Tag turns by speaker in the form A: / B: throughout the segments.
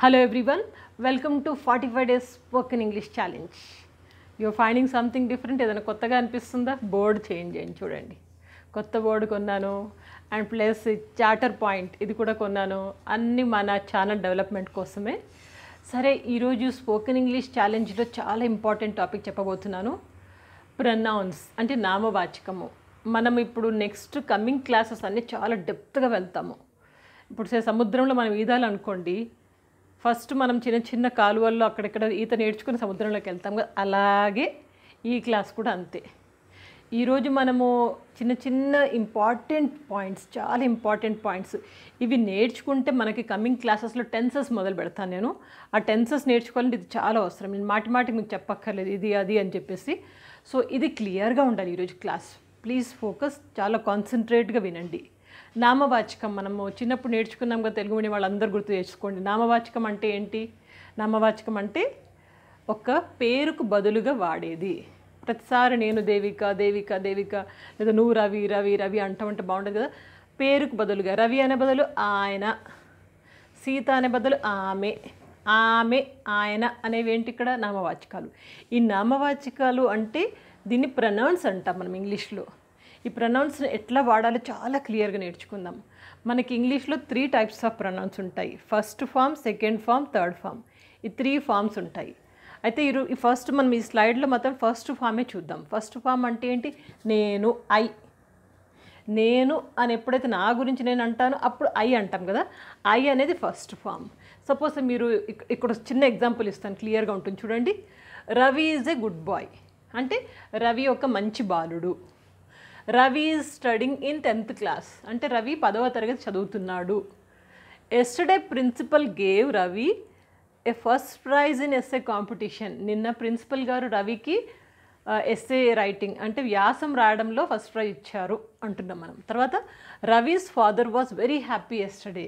A: hello Hello welcome to forty five days spoken English challenge you're finding something different ఏదైనా కొత్తగా అనిపిస్తుందా board change చేయండి చూడండి కొత్త బోర్డు కొన్నాను అండ్ ప్లస్ చాటర్ పాయింట్ ఇది కూడా కొన్నాను అన్నీ మన ఛానల్ డెవలప్మెంట్ కోసమే సరే ఈరోజు స్పోకెన్ ఇంగ్లీష్ ఛాలెంజ్లో చాలా ఇంపార్టెంట్ టాపిక్ చెప్పబోతున్నాను ప్రనౌన్స్ అంటే నామవాచకము మనం ఇప్పుడు నెక్స్ట్ కమింగ్ క్లాసెస్ అన్నీ చాలా డెప్త్గా వెళ్తాము ఇప్పుడు సరే సముద్రంలో మనం ఈదాలనుకోండి ఫస్ట్ మనం చిన్న చిన్న కాలువల్లో అక్కడక్కడ ఈత నేర్చుకుని సముద్రంలోకి వెళ్తాం కదా అలాగే ఈ క్లాస్ కూడా అంతే ఈరోజు మనము చిన్న చిన్న ఇంపార్టెంట్ పాయింట్స్ చాలా ఇంపార్టెంట్ పాయింట్స్ ఇవి నేర్చుకుంటే మనకి కమింగ్ క్లాసెస్లో టెన్సెస్ మొదలు పెడతాను నేను ఆ టెన్సెస్ నేర్చుకోవాలంటే ఇది చాలా అవసరం నేను మాటి మాటి మీకు చెప్పక్కర్లేదు ఇది అది అని చెప్పేసి సో ఇది క్లియర్గా ఉండాలి ఈరోజు క్లాస్ ప్లీజ్ ఫోకస్ చాలా కాన్సన్ట్రేట్గా వినండి నామవాచకం మనము చిన్నప్పుడు నేర్చుకున్నాం కదా తెలుగు మీడియం వాళ్ళందరూ గుర్తు చేసుకోండి నామవాచకం అంటే ఏంటి నామవాచకం అంటే ఒక పేరుకు బదులుగా వాడేది ప్రతిసారి నేను దేవిక దేవిక దేవిక లేదా నువ్వు రవి రవి రవి అంటామంటే బాగుంటుంది కదా పేరుకు బదులుగా రవి అనే బదులు ఆయన సీత అనే బదులు ఆమె ఆమె ఆయన అనేవి ఏంటి ఇక్కడ నామవాచకాలు ఈ నామవాచకాలు అంటే దీన్ని ప్రనౌన్స్ అంటాం మనం ఇంగ్లీష్లో ఈ ప్రొనౌన్స్ని ఎట్లా వాడాలో చాలా క్లియర్గా నేర్చుకుందాం మనకి ఇంగ్లీష్లో త్రీ టైప్స్ ఆఫ్ ప్రొనౌన్స్ ఉంటాయి first form second form third form ఈ త్రీ ఫామ్స్ ఉంటాయి అయితే ఈ ఫస్ట్ మనం ఈ స్లైడ్లో మాత్రం ఫస్ట్ ఫామే చూద్దాం ఫస్ట్ ఫామ్ అంటే ఏంటి నేను ఐ నేను అని ఎప్పుడైతే నా గురించి నేను అంటానో అప్పుడు ఐ అంటాం కదా ఐ అనేది ఫస్ట్ ఫామ్ సపోజ్ మీరు ఇక్కడ చిన్న ఎగ్జాంపుల్ ఇస్తాను క్లియర్గా ఉంటుంది చూడండి Ravi is a good boy అంటే రవి ఒక మంచి బాలుడు Ravi is studying in tenth class అంటే రవి పదవ తరగతి చదువుతున్నాడు yesterday principal gave Ravi a first prize in essay competition నిన్న ప్రిన్సిపల్ గారు రవికి ఎస్ఏ రైటింగ్ అంటే వ్యాసం రాయడంలో ఫస్ట్ ప్రైజ్ ఇచ్చారు అంటున్నాం మనం తర్వాత Ravi's father was very happy yesterday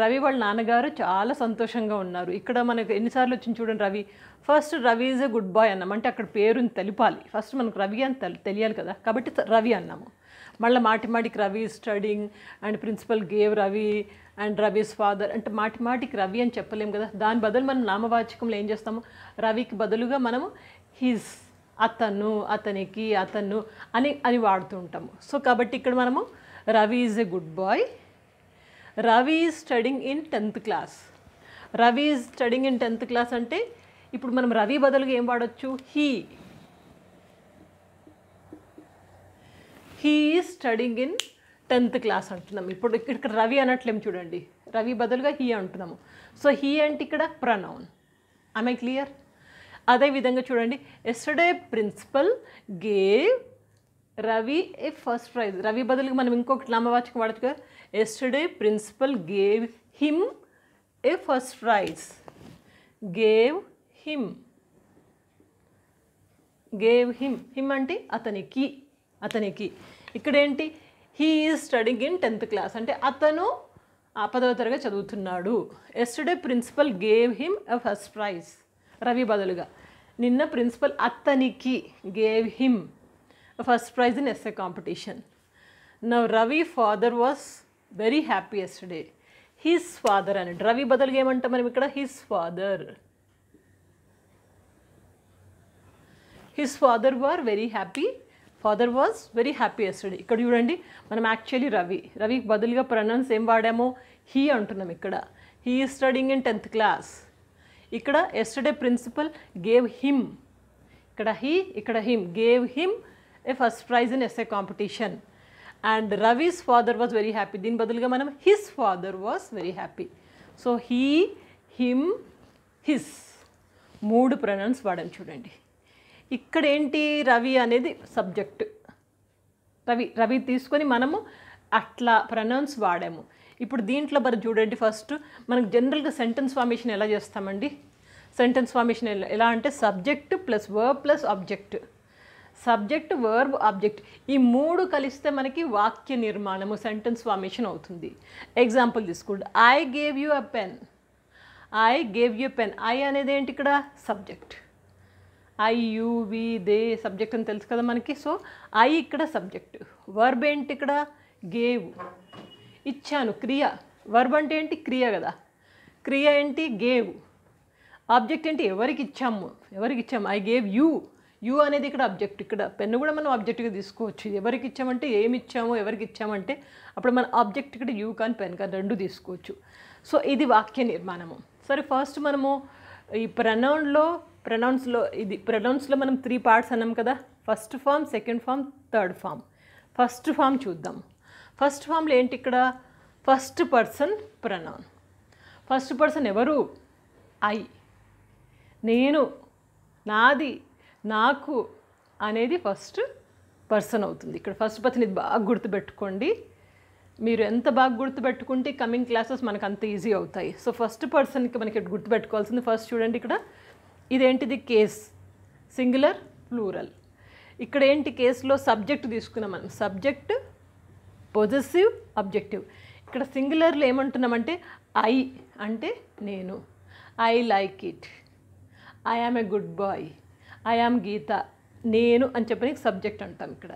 A: Ravi వాళ్ళ నాన్నగారు చాలా సంతోషంగా ఉన్నారు ఇక్కడ మనకు ఎన్నిసార్లు వచ్చింది చూడండి Ravi first Ravi is a good boy అన్నాం అంటే అక్కడ పేరుని తెలిపాలి ఫస్ట్ మనకు రవి అని తెలియాలి కదా కాబట్టి రవి అన్నాము మళ్ళీ మాటి మాటికి Ravi studying and principal gave Ravi and Ravi's father అంటే మాటి మాటికి రవి అని చెప్పలేము కదా దాని బదులు మనం నామవాచకంలో ఏం చేస్తాము రవికి బదులుగా మనము హిజ్ అతను అతనికి అతను అని అని వాడుతూ ఉంటాము సో కాబట్టి ఇక్కడ మనము Ravi is a good boy Ravi is studying in tenth class Ravi is studying in tenth class అంటే ఇప్పుడు మనం రవి బదులుగా ఏం వాడచ్చు he he is studying in tenth class అంటున్నాం ఇప్పుడు ఇక్కడ రవి అనట్లేం చూడండి రవి బదులుగా హీ అంటున్నాము సో హీ అంటే ఇక్కడ ప్రనౌన్ ఐ మై క్లియర్ అదేవిధంగా చూడండి yesterday principal gave Ravi a first prize Ravi బదులుగా మనం ఇంకొకటి నామవాచకం వాడచ్చు కదా yesterday principal gave him a first prize gave him gave him him అంటే అతనికి అతనికి ఏంటి he is studying in tenth class అంటే అతను పదవ తరగతి చదువుతున్నాడు yesterday principal gave him a first prize Ravi బదులుగా నిన్న ప్రిన్సిపల్ అతనికి gave him first prize in essay competition now Ravi father was very happy yesterday his father అని రవి బదులుగా ఏమంటాం మనం ఇక్కడ his father his father were very happy father was very happy yesterday ఇక్కడ చూడండి మనం యాక్చువల్లీ రవి రవికి బదులుగా ప్రొనౌన్స్ ఏం వాడామో హీ అంటున్నాం ఇక్కడ he studying in tenth class ఇక్కడ ఎస్టర్డే ప్రిన్సిపల్ గేవ్ హిమ్ ఇక్కడ హీ ఇక్కడ him gave him a first prize in essay competition and Ravi's father was very happy దీని బదులుగా మనం his father was very happy so he him his మూడు pronouns వాడడం చూడండి ఇక్కడ ఏంటి రవి అనేది సబ్జెక్ట్ రవి రవి తీసుకొని మనము అట్లా ప్రొనౌన్స్ వాడాము ఇప్పుడు దీంట్లో మరి చూడండి ఫస్ట్ మనకు జనరల్గా సెంటెన్స్ ఫార్మేషన్ ఎలా చేస్తామండి సెంటెన్స్ ఫార్మేషన్ ఎలా అంటే subject plus verb plus object subject verb object ఈ మూడు కలిస్తే మనకి వాక్య నిర్మాణము సెంటెన్స్ ఫార్మేషన్ అవుతుంది ఎగ్జాంపుల్ తీసుకోండి I gave you a pen I gave you pen I అనేది ఏంటి ఇక్కడ subject I you we they subject అని తెలుసు కదా మనకి సో ఐ ఇక్కడ సబ్జెక్ట్ వర్బ్ ఏంటి ఇక్కడ గేవ్ ఇచ్చాను క్రియ వర్బ్ అంటే ఏంటి క్రియ కదా క్రియ ఏంటి గేవ్ ఆబ్జెక్ట్ ఏంటి ఎవరికి ఇచ్చాము ఎవరికి ఇచ్చాము ఐ గేవ్ యూ యు అనేది ఇక్కడ అబ్జెక్ట్ ఇక్కడ పెన్ను కూడా మనం ఆబ్జెక్ట్గా తీసుకోవచ్చు ఎవరికి ఇచ్చామంటే ఏమి ఇచ్చామో ఎవరికి ఇచ్చామంటే అప్పుడు మన ఆబ్జెక్ట్ ఇక్కడ యూ కానీ పెన్ కానీ రెండు తీసుకోవచ్చు సో ఇది వాక్య నిర్మాణము సరే ఫస్ట్ మనము ఈ ప్రనౌన్లో ప్రనౌన్స్లో ఇది ప్రనౌన్స్లో మనం త్రీ పార్ట్స్ అన్నాం కదా first form second form third form first form చూద్దాం ఫస్ట్ ఫామ్లో ఏంటి ఇక్కడ first person pronoun first person ఎవరు ఐ నేను నాది నాకు అనేది ఫస్ట్ పర్సన్ అవుతుంది ఇక్కడ ఫస్ట్ పర్సన్ ఇది బాగా గుర్తుపెట్టుకోండి మీరు ఎంత బాగా గుర్తుపెట్టుకుంటే కమింగ్ క్లాసెస్ మనకు అంత ఈజీ అవుతాయి సో ఫస్ట్ పర్సన్కి మనకి గుర్తుపెట్టుకోవాల్సింది ఫస్ట్ చూడండి ఇక్కడ ఇదేంటిది కేస్ సింగులర్ ప్లూరల్ ఇక్కడ ఏంటి కేసులో సబ్జెక్ట్ తీసుకున్నాం మనం సబ్జెక్ట్ పొజిసివ్ అబ్జెక్టివ్ ఇక్కడ సింగులర్లో ఏమంటున్నామంటే ఐ అంటే నేను I like it I am a good boy I am Geetha నేను అని చెప్పని సబ్జెక్ట్ అంటాం ఇక్కడ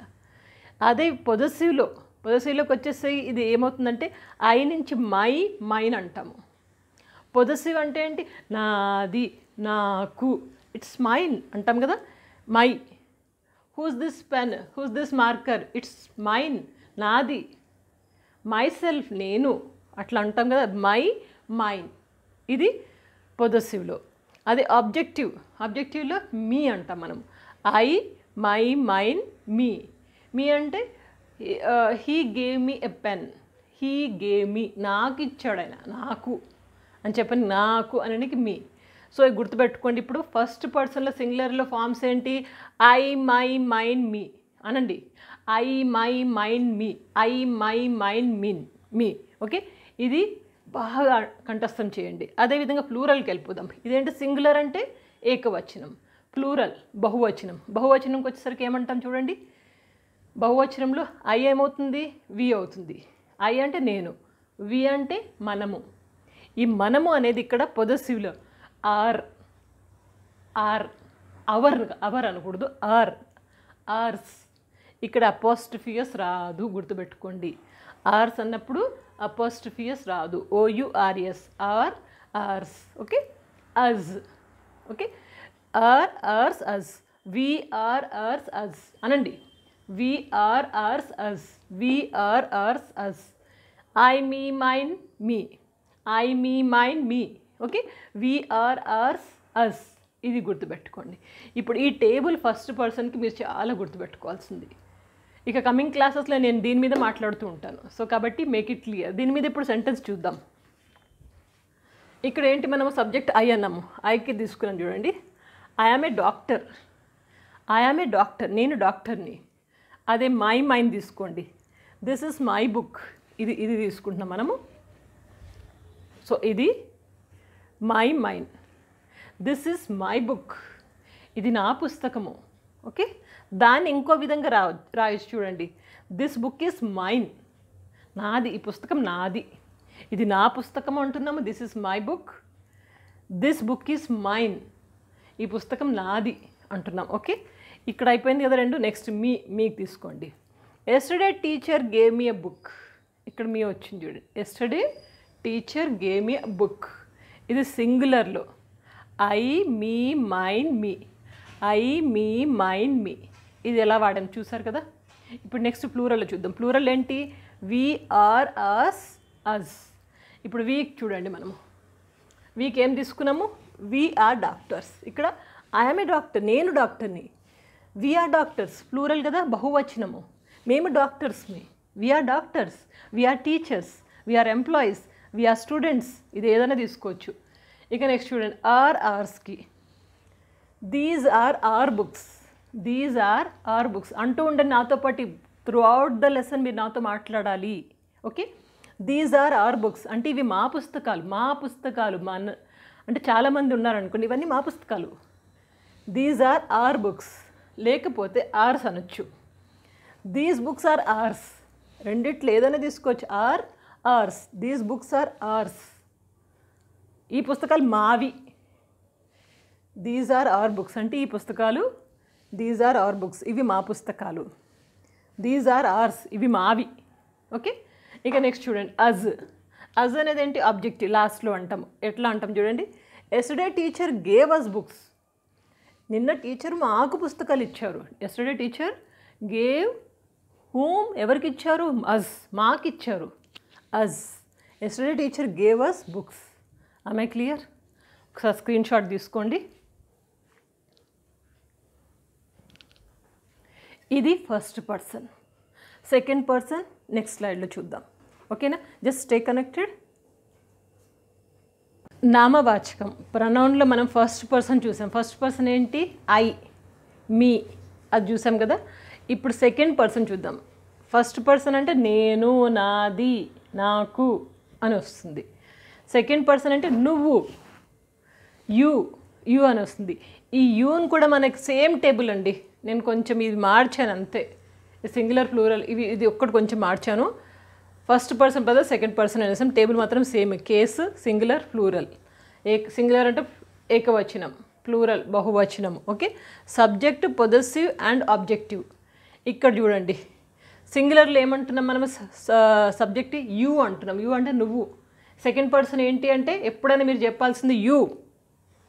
A: అదే పొదసివ్లో పొదసివ్లోకి వచ్చేసి ఇది ఏమవుతుందంటే ఐ నుంచి మై మైన్ అంటాము పొదసివ్ అంటే ఏంటి నాది నాకు ఇట్స్ మైన్ అంటాం కదా my whose this pen whose this marker it's mine నాది మై సెల్ఫ్ నేను అట్లా అంటాం కదా మై మైన్ ఇది పొదసివ్లో అది ఆబ్జెక్టివ్ ఆబ్జెక్టివ్లో మీ అంటాం మనం I my mine me me అంటే he gave me a pen he gave me నాకు ఇచ్చాడు ఆయన నాకు అని చెప్పని నాకు అనడానికి మీ సో గుర్తుపెట్టుకోండి ఇప్పుడు ఫస్ట్ పర్సన్లో సింగులర్లో ఫామ్స్ ఏంటి ఐ మై మైన్ మీ అనండి I my mine me I my mine mean me okay ఇది బాగా కంఠస్థం చేయండి అదేవిధంగా ప్లూరల్కి వెళ్ళిపోదాం ఇదేంటి సింగులర్ అంటే ఏకవచనం ప్లూరల్ బహువచనం బహువచనంకి వచ్చేసరికి ఏమంటాం చూడండి బహువచనంలో ఐ ఏమవుతుంది వి అవుతుంది ఐ అంటే నేను వి అంటే మనము ఈ మనము అనేది ఇక్కడ పొదసివ్లో ఆర్ ఆర్ అవర్ అవర్ అనకూడదు ఆర్ ఆర్స్ ఇక్కడ అపోస్టిఫియస్ రాదు గుర్తుపెట్టుకోండి ఆర్స్ అన్నప్పుడు అపోస్ట్రఫియస్ రాదు O U R S our ours okay us okay our ours us we our ours us అనండి we our ours us we our ours us I me mine me I me mine me okay we our ours us ఇది గుర్తుపెట్టుకోండి ఇప్పుడు ఈ table first పర్సన్కి మీరు చాలా గుర్తుపెట్టుకోవాల్సింది ఇక కమింగ్ క్లాసెస్లో నేను దీని మీద మాట్లాడుతూ ఉంటాను సో కాబట్టి మేక్ ఇట్ క్లియర్ దీని మీద ఇప్పుడు సెంటెన్స్ చూద్దాం ఇక్కడ ఏంటి మనము సబ్జెక్ట్ ఐ అన్నాము ఐకి తీసుకున్నాం చూడండి I am a doctor I am a doctor నేను డాక్టర్ని అదే మై మైండ్ తీసుకోండి దిస్ ఇస్ మై బుక్ ఇది ఇది తీసుకుంటున్నాం మనము సో ఇది my mine this is my book ఇది నా పుస్తకము ఓకే దాన్ని ఇంకో విధంగా రా రాయొచ్చు చూడండి దిస్ బుక్ ఈస్ మైన్ నాది ఈ పుస్తకం నాది ఇది నా పుస్తకం అంటున్నాము this is my book this book is mine ఈ పుస్తకం నాది అంటున్నాం ఓకే ఇక్కడ అయిపోయింది కదా రెండు నెక్స్ట్ మీ మీకు తీసుకోండి yesterday teacher gave me a book ఇక్కడ మీ వచ్చింది చూడండి yesterday teacher gave me a book ఇది సింగులర్లో I me mine me I me mine me ఇది ఎలా వాడాలి చూసారు కదా ఇప్పుడు నెక్స్ట్ ప్లూరల్లో చూద్దాం ప్లూరల్ ఏంటి విఆర్ అస్ అజ్ ఇప్పుడు వీక్ చూడండి మనము వీక్ ఏం తీసుకున్నాము విఆర్ డాక్టర్స్ ఇక్కడ ఐఎమ్ ఏ డాక్టర్ నేను డాక్టర్ని విఆర్ డాక్టర్స్ ప్లూరల్ కదా బహువచనము మేము డాక్టర్స్ని we are doctors we are teachers we are employees we are students ఇది ఏదైనా తీసుకోవచ్చు ఇక నెక్స్ట్ చూడండి ఆర్ ఆర్స్కి these are our books these are our books అంటూ ఉండండి నాతో పాటు త్రూ అవుట్ ద లెసన్ మీరు నాతో మాట్లాడాలి okay these are our books అంటే ఇవి మా పుస్తకాలు మా పుస్తకాలు మన అంటే చాలామంది ఉన్నారనుకోండి ఇవన్నీ మా పుస్తకాలు దీస్ ఆర్ ఆర్ బుక్స్ లేకపోతే ఆర్స్ అనొచ్చు దీస్ బుక్స్ ఆర్ ఆర్స్ రెండిట్లు ఏదైనా తీసుకోవచ్చు our ours these books are ours ఈ పుస్తకాలు మావి దీస్ ఆర్ ఆర్ బుక్స్ అంటే ఈ పుస్తకాలు దీస్ ఆర్ అవర్ బుక్స్ ఇవి మా పుస్తకాలు దీస్ ఆర్ ఆర్స్ ఇవి మావి ఓకే ఇక నెక్స్ట్ చూడండి అజ్ అజ్ అనేది ఏంటి ఆబ్జెక్టివ్ లాస్ట్లో అంటాం ఎట్లా అంటాం చూడండి yesterday teacher gave us books నిన్న టీచర్ మాకు పుస్తకాలు ఇచ్చారు ఎస్టర్డే టీచర్ గేవ్ హోమ్ ఎవరికి ఇచ్చారు అజ్ మాకు ఇచ్చారు us yesterday teacher gave us books ఆమె క్లియర్ ఒకసారి స్క్రీన్ షాట్ తీసుకోండి ఇది first person second person next స్లైడ్లో చూద్దాం ఓకేనా జస్ట్ స్టే కనెక్టెడ్ నామవాచకం ప్రణౌన్లో మనం ఫస్ట్ పర్సన్ చూసాం ఫస్ట్ పర్సన్ ఏంటి ఐ మీ అది చూసాం కదా ఇప్పుడు సెకండ్ పర్సన్ చూద్దాం ఫస్ట్ పర్సన్ అంటే నేను నాది నాకు అని వస్తుంది సెకండ్ పర్సన్ అంటే నువ్వు యు యు అని వస్తుంది ఈ యూని కూడా మనకి సేమ్ టేబుల్ అండి నేను కొంచెం ఇది మార్చాను అంతే సింగులర్ ఫ్లూరల్ ఇవి ఇది ఒక్కటి కొంచెం మార్చాను ఫస్ట్ పర్సన్ పద సెకండ్ పర్సన్ అనేసి టేబుల్ మాత్రం సేమ్ కేసు సింగులర్ ఫ్లూరల్ ఏ సింగులర్ అంటే ఏకవచనం ప్లూరల్ బహువచనం okay subject possessive and objective ఇక్కడ చూడండి సింగులర్లో ఏమంటున్నాం మనం సబ్జెక్ట్ యూ అంటున్నాం యూ అంటే నువ్వు సెకండ్ పర్సన్ ఏంటి అంటే ఎప్పుడైనా మీరు చెప్పాల్సింది యూ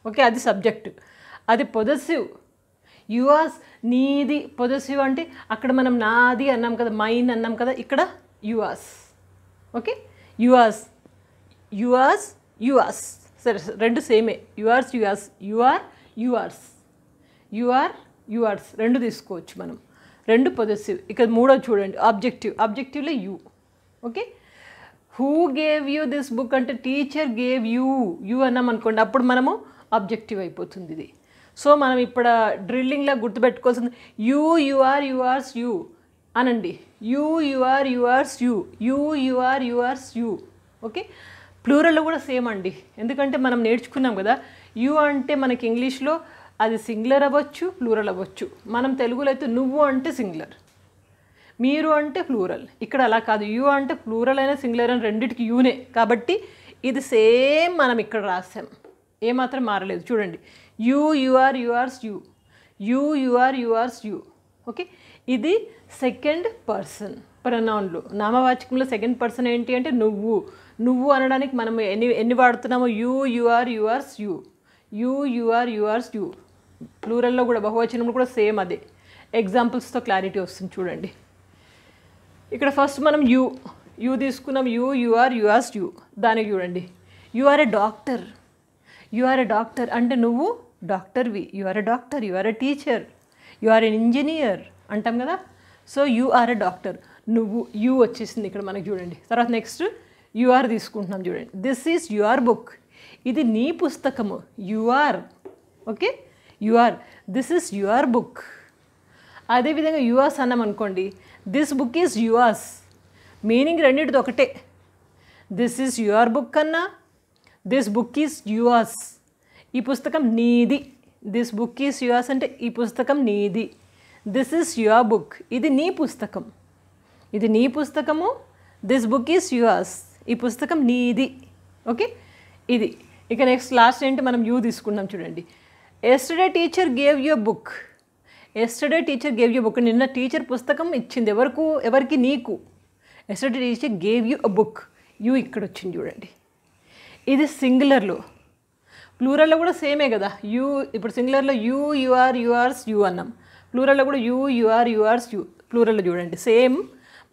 A: ఓకే అది సబ్జెక్ట్ అది పొదసివ్ యువర్స్ నీది పొజెసివ్ అంటే అక్కడ మనం నాది అన్నాం కదా మైన్ అన్నాం కదా ఇక్కడ yours okay yours yours yours సరే రెండు సేమే yours yours your yours your yours రెండు తీసుకోవచ్చు మనం రెండు పొజెసివ్ ఇక్కడ మూడో చూడండి ఆబ్జెక్టివ్ ఆబ్జెక్టివ్లో you okay who gave you this book అంటే టీచర్ గేవ్ యూ యూ అన్నాం అనుకోండి అప్పుడు మనము ఆబ్జెక్టివ్ అయిపోతుంది ఇది సో మనం ఇప్పుడు డ్రిల్లింగ్లా గుర్తుపెట్టుకోవాల్సింది యూ యు ఆర్ యూ అనండి you your yours you you your yours you okay ప్లూరల్లో కూడా సేమ్ అండి ఎందుకంటే మనం నేర్చుకున్నాం కదా యు అంటే మనకి ఇంగ్లీష్లో అది సింగులర్ అవ్వచ్చు ప్లూరల్ అవ్వచ్చు మనం తెలుగులో అయితే నువ్వు అంటే సింగులర్ మీరు అంటే ప్లూరల్ ఇక్కడ అలా కాదు యు అంటే ప్లూరల్ అయినా సింగులర్ అయినా రెండింటికి యూనే కాబట్టి ఇది సేమ్ మనం ఇక్కడ రాసాం ఏమాత్రం మారలేదు చూడండి you your yours you you your yours you okay ఇది సెకండ్ పర్సన్ ప్రనౌన్లు నామవాచకంలో సెకండ్ పర్సన్ ఏంటి అంటే నువ్వు నువ్వు అనడానికి మనం ఎన్ని ఎన్ని వాడుతున్నామో you your yours you you your yours you ప్లూరల్లో కూడా బహువచనంలో కూడా సేమ్ అదే ఎగ్జాంపుల్స్తో క్లారిటీ వస్తుంది చూడండి ఇక్కడ ఫస్ట్ మనం యూ యూ తీసుకున్నాం యూ యుఆర్ యువర్స్ యూ దానికి చూడండి you are a doctor you are a doctor అంటే నువ్వు డాక్టర్ వి you are a doctor you are a teacher you are an engineer అంటాం కదా so you are a doctor నువ్వు you వచ్చేసింది ఇక్కడ మనకు చూడండి తర్వాత నెక్స్ట్ యు ఆర్ తీసుకుంటున్నాం చూడండి దిస్ ఈజ్ యువర్ బుక్ ఇది నీ పుస్తకము your okay your this is your book అదేవిధంగా యువర్స్ అన్నాం అనుకోండి this book is yours meaning రెండింటిది ఒకటే దిస్ ఈజ్ యువర్ బుక్ అన్నా దిస్ బుక్ ఈజ్ యువర్స్ ఈ పుస్తకం నీది దిస్ బుక్ ఈస్ యువర్స్ అంటే ఈ పుస్తకం నీది దిస్ ఈస్ యువర్ బుక్ ఇది నీ పుస్తకం ఇది నీ పుస్తకము దిస్ బుక్ ఈస్ యువర్స్ ఈ పుస్తకం నీది ఓకే ఇది ఇక నెక్స్ట్ లాస్ట్ ఏంటి మనం యూ తీసుకున్నాం చూడండి yesterday teacher gave your book yesterday teacher gave you book నిన్న టీచర్ పుస్తకం ఇచ్చింది ఎవరికి ఎవరికి నీకు yesterday teacher gave you a book you ఇక్కడ వచ్చింది చూడండి ఇది సింగులర్లో ప్లూరల్లో కూడా సేమే కదా యూ ఇప్పుడు సింగులర్లో యూ యూఆర్ యుఆర్స్ యూ అన్నాం ప్లూరల్లో కూడా యూ యూఆర్ యుఆర్స్ యూ ప్లూరల్లో చూడండి సేమ్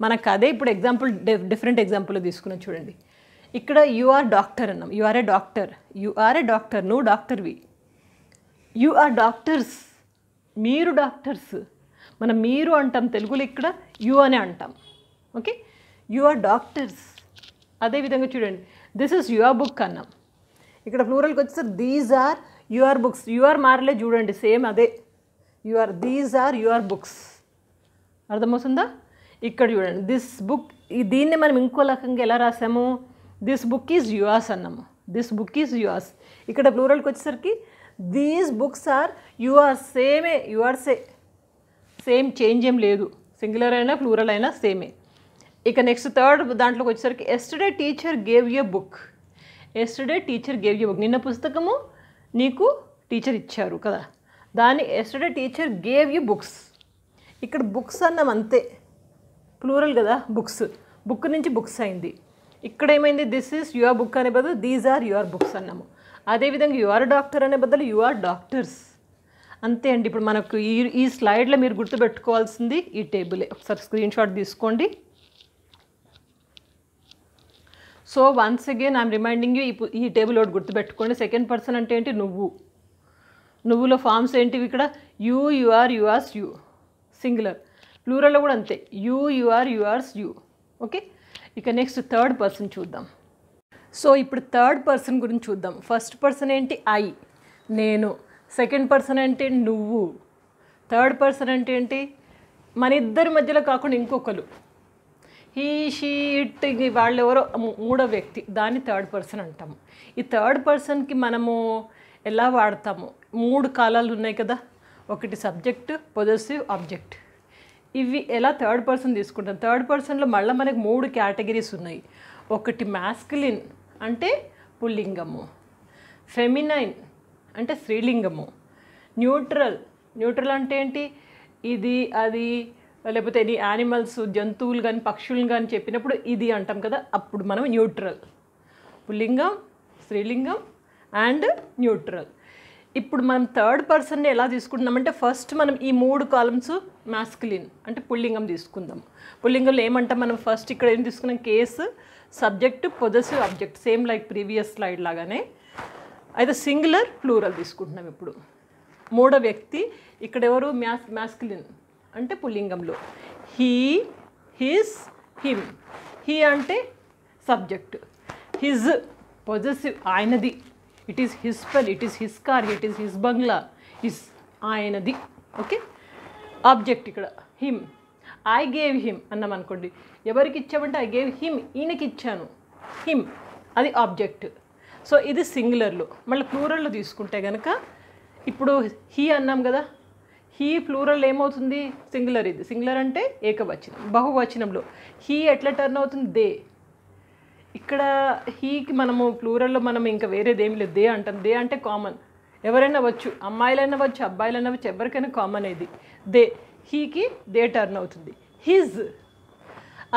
A: మనకు అదే ఇప్పుడు ఎగ్జాంపుల్ డిఫరెంట్ ఎగ్జాంపుల్ తీసుకున్నాం చూడండి ఇక్కడ యూఆర్ డాక్టర్ అన్నాం you are are a doctor you are a doctor నువ్వు డాక్టర్ వి ఆర్ డాక్టర్స్ మీరు డాక్టర్స్ మనం మీరు అంటాం తెలుగులో ఇక్కడ యు అనే అంటాం ఓకే యు ఆర్ డాక్టర్స్ అదేవిధంగా చూడండి దిస్ ఇస్ యువర్ బుక్ అన్నాం ఇక్కడ వచ్చి వచ్చేసరికి these are your books your మార్లే చూడండి సేమ్ అదే your these are your books అర్థమవుతుందా ఇక్కడ చూడండి దిస్ బుక్ ఈ దీన్ని మనం ఇంకో రకంగా ఎలా రాసాము దిస్ బుక్ ఈజ్ యువర్స్ అన్నాము దిస్ బుక్ ఈజ్ యువర్స్ ఇక్కడ ఫ్లూరల్కి వచ్చేసరికి దీస్ బుక్స్ ఆర్ యువర్ సేమే యువర్సే సేమ్ చేంజ్ ఏం లేదు సింగులర్ అయినా ఫ్లూరల్ అయినా సేమే ఇక నెక్స్ట్ థర్డ్ దాంట్లోకి వచ్చేసరికి yesterday teacher gave you book yesterday teacher gave you book నిన్న పుస్తకము నీకు టీచర్ ఇచ్చారు కదా దాన్ని yesterday teacher gave you books ఇక్కడ బుక్స్ అన్నం అంతే ప్లూరల్ కదా బుక్స్ బుక్ నుంచి బుక్స్ అయింది ఇక్కడ ఏమైంది దిస్ ఈస్ యువర్ బుక్ అనే బదులు దీస్ ఆర్ యువర్ బుక్స్ అన్నాము అదేవిధంగా యు ఆర్ డాక్టర్ అనే బదులు యు ఆర్ డాక్టర్స్ అంతే అండి ఇప్పుడు మనకు ఈ ఈ స్లైడ్లో మీరు గుర్తుపెట్టుకోవాల్సింది ఈ టేబుల్ ఒకసారి స్క్రీన్ షాట్ తీసుకోండి so once again I'm reminding you ఈ టేబుల్ ఒకటి గుర్తుపెట్టుకోండి సెకండ్ పర్సన్ అంటే ఏంటి నువ్వు నువ్వులో ఫామ్స్ ఏంటివి ఇక్కడ you your are yours you singular ప్లూరల్లో కూడా అంతే you your are yours you okay ఇక నెక్స్ట్ థర్డ్ పర్సన్ చూద్దాం సో ఇప్పుడు థర్డ్ పర్సన్ గురించి చూద్దాం ఫస్ట్ పర్సన్ ఏంటి ఐ నేను సెకండ్ పర్సన్ అంటే నువ్వు థర్డ్ పర్సన్ అంటే ఏంటి మన ఇద్దరి మధ్యలో కాకుండా ఇంకొకరు ఈ షీట్ వాళ్ళు ఎవరో మూడో వ్యక్తి దాన్ని థర్డ్ పర్సన్ అంటాము ఈ థర్డ్ పర్సన్కి మనము ఎలా వాడతాము మూడు కాలాలు ఉన్నాయి కదా ఒకటి సబ్జెక్ట్ పొజిటివ్ ఆబ్జెక్ట్ ఇవి ఎలా థర్డ్ పర్సన్ తీసుకుంటాం థర్డ్ పర్సన్లో మళ్ళీ మనకు మూడు కేటగిరీస్ ఉన్నాయి ఒకటి మ్యాస్కులిన్ అంటే పుల్లింగము ఫెమినైన్ అంటే స్త్రీలింగము న్యూట్రల్ న్యూట్రల్ అంటే ఏంటి ఇది అది లేకపోతే ఎనీ యానిమల్స్ జంతువులు కానీ పక్షులు కానీ చెప్పినప్పుడు ఇది అంటాం కదా అప్పుడు మనం న్యూట్రల్ పుల్లింగం స్త్రీలింగం అండ్ న్యూట్రల్ ఇప్పుడు మనం థర్డ్ పర్సన్ని ఎలా తీసుకుంటున్నామంటే ఫస్ట్ మనం ఈ మూడు కాలమ్స్ మాస్కులిన్ అంటే పుల్లింగం తీసుకుందాం పుల్లింగంలో ఏమంటాం మనం ఫస్ట్ ఇక్కడ ఏం తీసుకున్నాం case subject possessive object same like previous slide లాగానే అయితే సింగులర్ ప్లూరల్ తీసుకుంటున్నాం ఇప్పుడు మూడో వ్యక్తి ఇక్కడ ఎవరు మ్యాస్ మ్యాస్కులిన్ అంటే పుల్లింగంలో హీ హిస్ హిమ్ హీ అంటే సబ్జెక్ట్ హిజ్ పొజెసివ్ ఆయనది it is his pen it is his car it is his bungalow his ఆయనది ఓకే ఆబ్జెక్ట్ ఇక్కడ హిమ్ ఐ గేవ్ హిమ్ అన్నాం అనుకోండి ఎవరికి ఇచ్చామంటే ఐ గేవ్ హిమ్ ఈయనకి ఇచ్చాను హిమ్ అది ఆబ్జెక్ట్ సో ఇది సింగులర్లో మళ్ళీ ప్లూరల్లో తీసుకుంటే కనుక ఇప్పుడు హీ అన్నాం కదా హీ ప్లూరల్ ఏమవుతుంది సింగులర్ ఇది సింగులర్ అంటే ఏకవచనం బహువచనంలో హీ ఎట్లా టర్న్ అవుతుంది దే ఇక్కడ హీకి మనము ప్లూరల్లో మనం ఇంకా వేరేది ఏం లేదు దే అంటాం దే అంటే కామన్ ఎవరైనా వచ్చు అమ్మాయిలైనా వచ్చు అబ్బాయిలైనా వచ్చు ఎవరికైనా కామన్ ఇది దే హీకి దే టర్న్ అవుతుంది హిజ్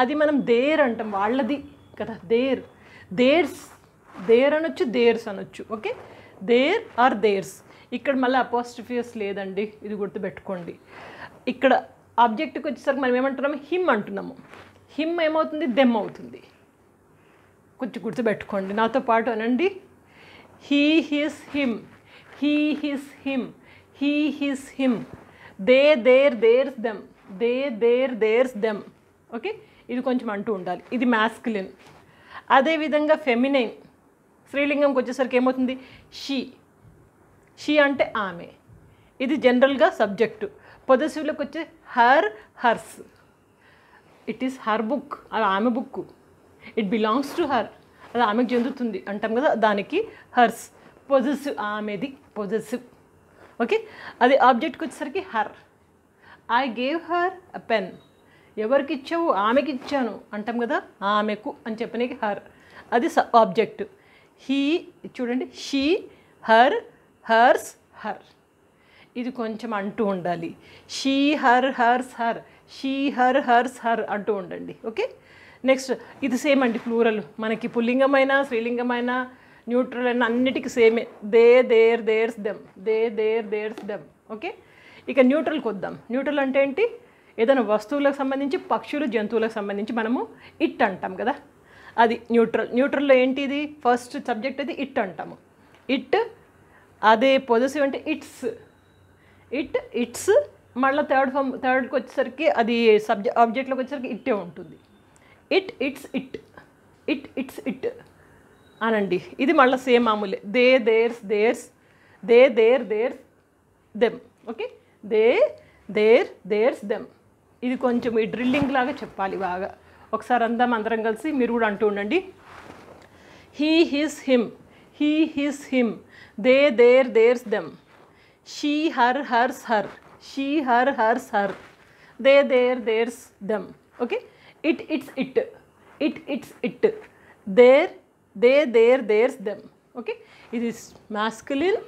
A: అది మనం దేర్ అంటాం వాళ్ళది కదా దేర్ దేర్స్ దేర్ అనొచ్చు దేర్స్ అనొచ్చు ఓకే దేర్ ఆర్ దేర్స్ ఇక్కడ మళ్ళీ అపోస్టిఫియస్ లేదండి ఇది గుర్తుపెట్టుకోండి ఇక్కడ ఆబ్జెక్ట్కి వచ్చేసరికి మనం ఏమంటున్నాము హిమ్ అంటున్నాము హిమ్ ఏమవుతుంది దెమ్ అవుతుంది కొంచెం గుర్తుపెట్టుకోండి నాతో పాటు అనండి he his him he his him he his him they their theirs them they their theirs them okay ఇది కొంచెం అంటూ ఉండాలి ఇది మ్యాస్కులిన్ అదేవిధంగా ఫెమినైన్ స్త్రీలింగంకి వచ్చేసరికి ఏమవుతుంది షీ షీ అంటే ఆమె ఇది జనరల్గా సబ్జెక్టు పొదశివులకు వచ్చే her hers it is her book అది ఆమె book it belongs to her అది ఆమెకు చెందుతుంది అంటాం కదా దానికి హర్స్ పొజెసివ్ ఆమెది పొజెసివ్ ఓకే అది ఆబ్జెక్ట్కి వచ్చేసరికి her I gave her a pen ఎవరికి ఇచ్చావు ఆమెకి ఇచ్చాను అంటాం కదా ఆమెకు అని చెప్పనికి హర్ అది ఆబ్జెక్ట్ హీ చూడండి షీ హర్ హర్స్ హర్ ఇది కొంచెం అంటూ ఉండాలి she her hers her she her hers her అంటూ ఉండండి ఓకే నెక్స్ట్ ఇది సేమ్ అండి ప్లూరల్ మనకి పుల్లింగమైన స్త్రీలింగమైన న్యూట్రల్ అయినా అన్నిటికీ సేమే they their theirs them they their theirs them okay ఇక న్యూట్రల్కి వద్దాం న్యూట్రల్ అంటే ఏంటి ఏదైనా వస్తువులకు సంబంధించి పక్షులు జంతువులకు సంబంధించి మనము ఇట్ అంటాం కదా అది న్యూట్రల్ న్యూట్రల్లో ఏంటిది ఫస్ట్ సబ్జెక్ట్ అది ఇట్ అంటాము ఇట్ అదే పొజిసివ్ అంటే ఇట్స్ ఇట్ ఇట్స్ మళ్ళీ థర్డ్ ఫామ్ థర్డ్కి వచ్చేసరికి అది సబ్జెక్ట్ ఆబ్జెక్ట్లోకి వచ్చేసరికి ఇట్టే ఉంటుంది it it's it it it's it అనండి ఇది మళ్ళీ సేమ్ మామూలే they theirs theirs they their theirs them okay they their theirs them ఇది కొంచెం ఈ డ్రిల్లింగ్ లాగా చెప్పాలి బాగా ఒకసారి అందాం అందరం కలిసి మీరు కూడా అంటూ ఉండండి he his him he his him they their theirs them she her hers her she her hers her they their theirs them okay it it's it it it's it their they their theirs them okay ఇది masculine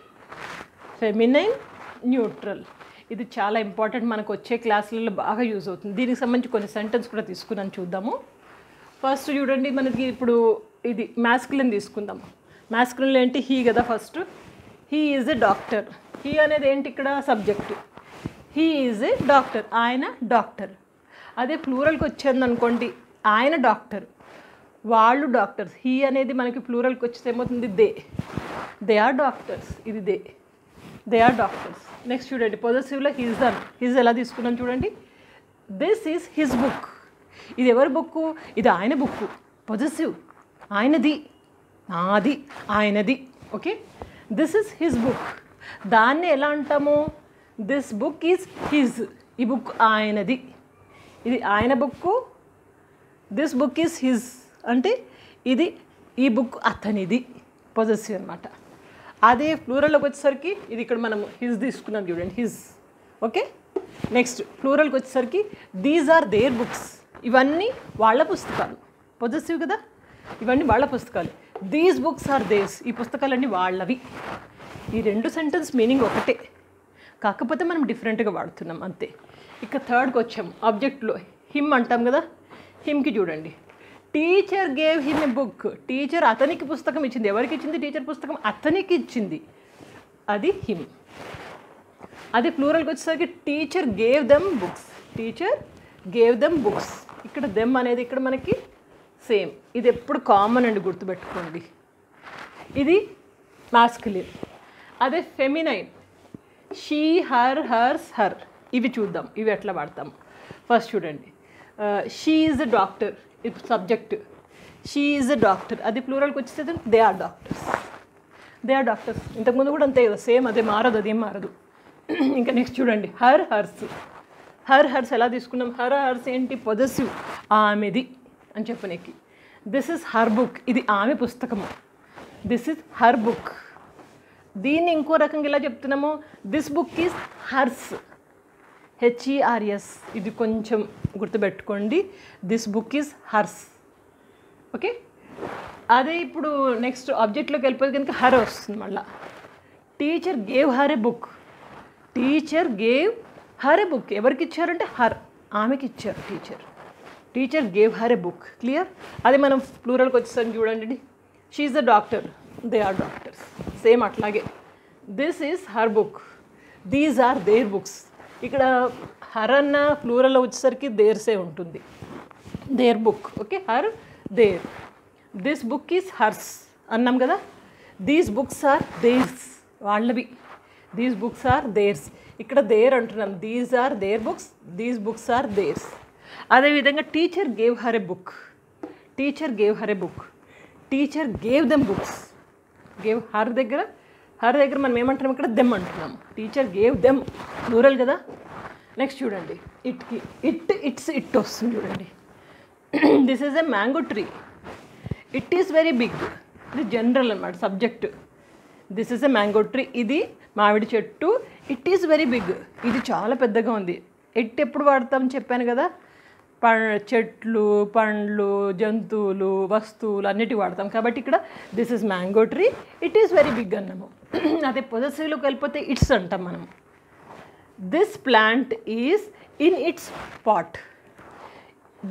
A: feminine neutral ఇది చాలా important మనకు వచ్చే క్లాసులలో బాగా use అవుతుంది దీనికి సంబంధించి కొన్ని సెంటెన్స్ కూడా తీసుకున్నాను చూద్దాము ఫస్ట్ చూడండి మనకి ఇప్పుడు ఇది మాస్కులిన్ తీసుకుందాము మ్యాస్కులన్ ఏంటి హీ కదా first he is a doctor he అనేది ఏంటి ఇక్కడ subject he is a doctor ఆయన డాక్టర్ అదే ప్లూరల్కి వచ్చింది అనుకోండి ఆయన డాక్టర్ వాళ్ళు డాక్టర్స్ హీ అనేది మనకి ప్లూరల్కి వచ్చేది ఏమవుతుంది దే దే ఆర్ డాక్టర్స్ ఇది they they are doctors next చూడండి పొజిటివ్లో హీజ్ అన్ హీజ్ ఎలా తీసుకున్నాం చూడండి దిస్ ఈజ్ హిజ్ బుక్ ఇది ఎవరి బుక్ ఇది ఆయన బుక్ పొజిటివ్ ఆయనది నాది ఆయనది okay this is his book దాన్ని ఎలా అంటాము దిస్ బుక్ ఈజ్ హిజ్ ఈ బుక్ ఆయనది ఇది ఆయన book this book is his అంటే ఇది ఈ బుక్ అతనిది పొజెసివ్ అనమాట అదే ఫ్లూరల్లోకి వచ్చేసరికి ఇది ఇక్కడ మనం హిజ్ తీసుకున్నాం చూడండి హిజ్ ఓకే నెక్స్ట్ ఫ్లూరల్కి వచ్చేసరికి దీస్ ఆర్ దేర్ బుక్స్ ఇవన్నీ వాళ్ళ పుస్తకాలు పొజెసివ్ కదా ఇవన్నీ వాళ్ళ పుస్తకాలు దీస్ బుక్స్ ఆర్ దేస్ ఈ పుస్తకాలన్నీ వాళ్ళవి ఈ రెండు సెంటెన్స్ మీనింగ్ ఒకటే కాకపోతే మనం డిఫరెంట్గా వాడుతున్నాం అంతే ఇక థర్డ్కి వచ్చాము ఆబ్జెక్ట్లో హిమ్ అంటాం కదా హిమ్కి చూడండి teacher gave him a book teacher అతనికి పుస్తకం ఇచ్చింది ఎవరికి ఇచ్చింది టీచర్ పుస్తకం అతనికి ఇచ్చింది అది హిమ్ అదే ప్లూరల్కి వచ్చేసరికి teacher gave them books teacher gave them books ఇక్కడ దెమ్ అనేది ఇక్కడ మనకి సేమ్ ఇది ఎప్పుడు కామన్ అండి గుర్తుపెట్టుకోండి ఇది మాస్కులిన్ అదే feminine she her hers her ఇవి చూద్దాం ఇవి ఎట్లా వాడతాం ఫస్ట్ చూడండి షీ ఈజ్ అ డాక్టర్ ఇది subject she is a doctor అది ప్లూరల్కి వచ్చేసరికి they are doctors they are doctors ఇంతకుముందు కూడా అంతే కదా సేమ్ అదే మారదు అదేం మారదు ఇంకా నెక్స్ట్ చూడండి హర్ హర్స్ హర్ హర్స్ ఎలా తీసుకున్నాం హర్ హర్స్ ఏంటి పొదసివ్ ఆమెది అని చెప్పనీకి దిస్ ఇస్ హర్ బుక్ ఇది ఆమె పుస్తకము దిస్ ఇస్ హర్ బుక్ దీన్ని ఇంకో రకంగా ఎలా చెప్తున్నాము this book is hers H E R S ఇది కొంచెం గుర్తుపెట్టుకోండి this book is hers okay అదే ఇప్పుడు నెక్స్ట్ ఆబ్జెక్ట్లోకి వెళ్ళిపోతే కనుక హర్ వస్తుంది మళ్ళీ teacher gave her a book teacher gave her a book ఎవరికి ఇచ్చారంటే హర్ ఆమెకి ఇచ్చారు teacher teacher gave her a book clear అదే మనం ప్లూరల్కి వచ్చేసరికి చూడండి she the doctor they are doctors same అట్లాగే this is her book these are their books ఇక్కడ హర్ అన్న ఫ్లూరల్లో వచ్చేసరికి దేర్సే ఉంటుంది their book okay her their this book is hers అన్నాం కదా దీస్ బుక్స్ ఆర్ దేర్స్ వాళ్ళవి దీస్ బుక్స్ ఆర్ దేర్స్ ఇక్కడ దేర్ అంటున్నాం these are their books these books are theirs అదేవిధంగా teacher gave her a book teacher gave her a book teacher gave them books gave her దగ్గర her దగ్గర మనం ఏమంటున్నాం ఇక్కడ them అంటున్నాం teacher gave them plural కదా next చూడండి ఇట్కి it it's it వస్తుంది చూడండి this is a mango tree it is very big ఇది జనరల్ అనమాట subject this is a mango tree ఇది మామిడి చెట్టు ఇట్ ఈస్ వెరీ బిగ్ ఇది చాలా పెద్దగా ఉంది ఇట్ ఎప్పుడు వాడతాం చెప్పాను కదా ప చెట్లు పండ్లు జంతువులు వస్తువులు అన్నిటి వాడతాం కాబట్టి ఇక్కడ this is mango tree it is very big అన్నాము అదే పొజసివ్లోకి వెళ్ళిపోతే ఇట్స్ అంటాం మనం this plant is in its pot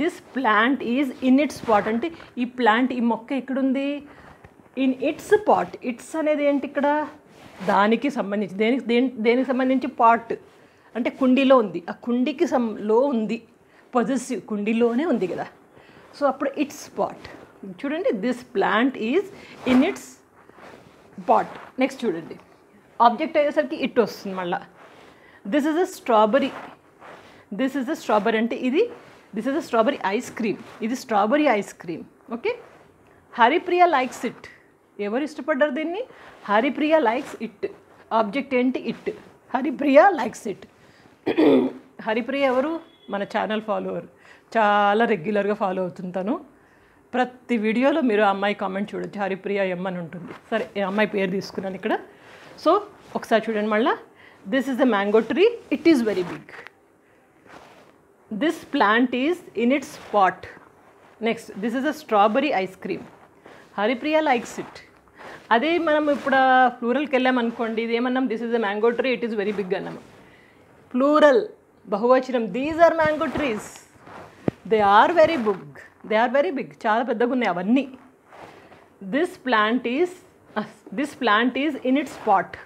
A: this plant is in its pot అంటే ఈ ప్లాంట్ ఈ మొక్క ఎక్కడుంది ఇన్ ఇట్స్ పాట్ ఇట్స్ అనేది ఏంటి ఇక్కడ దానికి సంబంధించి దేనికి దేనికి సంబంధించి పాట్ అంటే కుండీలో ఉంది ఆ కుండీకి లో ఉంది పొజెసివ్ కుండీలోనే ఉంది కదా సో అప్పుడు ఇట్స్ పాట్ చూడండి this plant is in its pot next చూడండి ఆబ్జెక్ట్ అయ్యేసరికి ఇట్ వస్తుంది మళ్ళీ this is a strawberry this is a strawberry అంటే ఇది this is a strawberry ice cream ఇది strawberry ice cream okay Haripriya likes it ఎవరు ఇష్టపడ్డారు దీన్ని హరిప్రియ లైక్స్ ఇట్ ఆబ్జెక్ట్ ఏంటి it Haripriya likes it Haripriya ఎవరు మన ఛానల్ ఫాలోవర్ చాలా రెగ్యులర్గా ఫాలో అవుతుంటాను ప్రతి వీడియోలో మీరు అమ్మాయి కామెంట్ చూడొచ్చు హరిప్రియ ఎమ్ అని ఉంటుంది సరే అమ్మాయి పేరు తీసుకున్నాను ఇక్కడ సో ఒకసారి చూడండి మళ్ళీ this is the mango tree it is very big this plant is in its pot next this is a strawberry ice cream Haripriya likes it అదే మనం ఇప్పుడు వెళ్ళాం వెళ్ళామనుకోండి ఇది ఏమన్నాం this is a mango tree it is very big అన్నాము plural బహువచనం these are mango trees they are very big they are very big చాలా పెద్దగా ఉన్నాయి అవన్నీ this plant is this plant is in it spot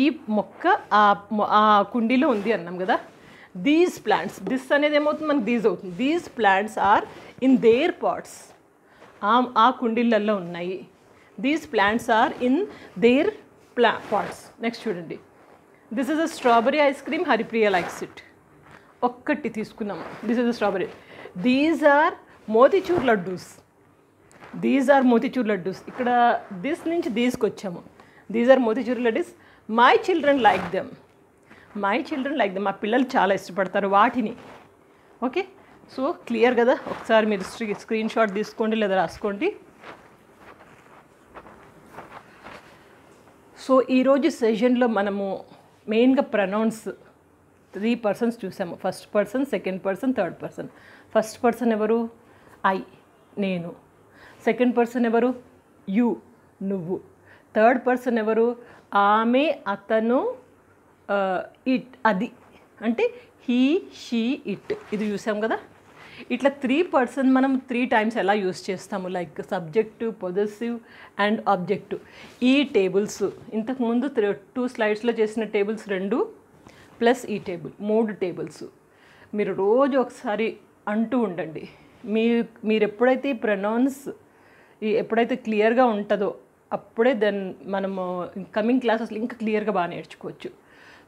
A: ఈ మొక్క ఆ కుండీలో ఉంది అన్నాం కదా దీస్ ప్లాంట్స్ దిస్ అనేది ఏమవుతుంది మనకి దీస్ అవుతుంది these plants are in their pots ఆ కుండీలల్లో ఉన్నాయి these plants are in their ప్లా పాట్స్ నెక్స్ట్ చూడండి this is a strawberry ice cream Haripriya likes it ఒక్కటి తీసుకున్నాము this is a strawberry these are motichoor laddoos these are motichoor laddoos ఇక్కడ దిస్ నుంచి తీసుకొచ్చాము these are motichoor laddoos my children like them my children like them మా పిల్లలు చాలా ఇష్టపడతారు వాటిని ఓకే సో క్లియర్ కదా ఒకసారి మీరు స్క్రీన్ షాట్ తీసుకోండి లేదా రాసుకోండి సో ఈరోజు సెషన్లో మనము మెయిన్గా ప్రనౌన్స్ త్రీ పర్సన్స్ చూసాము first person second person third person first person ఎవరు ఐ నేను సెకండ్ పర్సన్ ఎవరు యు నువ్వు థర్డ్ పర్సన్ ఎవరు ఆమె అతను ఇట్ అది అంటే హీ షీ ఇట్ ఇది చూసాం కదా ఇట్లా త్రీ పర్సన్ మనం త్రీ టైమ్స్ ఎలా యూస్ చేస్తాము like subject possessive and object ఈ టేబుల్స్ ఇంతకుముందు త్రీ టూ స్లైడ్స్లో చేసిన టేబుల్స్ రెండు ప్లస్ ఈ టేబుల్ మూడు టేబుల్స్ మీరు రోజు ఒకసారి అంటూ ఉండండి మీ మీరు ఎప్పుడైతే ఈ ప్రొనౌన్స్ ఎప్పుడైతే క్లియర్గా ఉంటుందో అప్పుడే దెన్ మనము కమింగ్ క్లాసెస్లో ఇంకా క్లియర్గా బాగా నేర్చుకోవచ్చు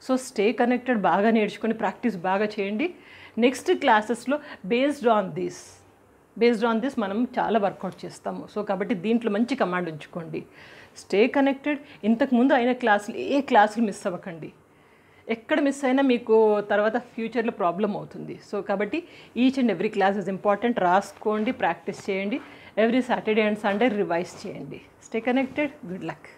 A: సో స్టే కనెక్టెడ్ బాగా నేర్చుకొని ప్రాక్టీస్ బాగా చేయండి నెక్స్ట్ క్లాసెస్లో based on this based on this మనం చాలా వర్కౌట్ చేస్తాము సో కాబట్టి దీంట్లో మంచి కమాండ్ ఉంచుకోండి స్టే కనెక్టెడ్ ఇంతకుముందు అయిన క్లాసులు ఏ క్లాసులు మిస్ అవ్వకండి ఎక్కడ మిస్ అయినా మీకు తర్వాత ఫ్యూచర్లో ప్రాబ్లం అవుతుంది సో కాబట్టి each and every class is important రాసుకోండి ప్రాక్టీస్ చేయండి every Saturday and Sunday revise చేయండి స్టే కనెక్టెడ్ గుడ్ లక్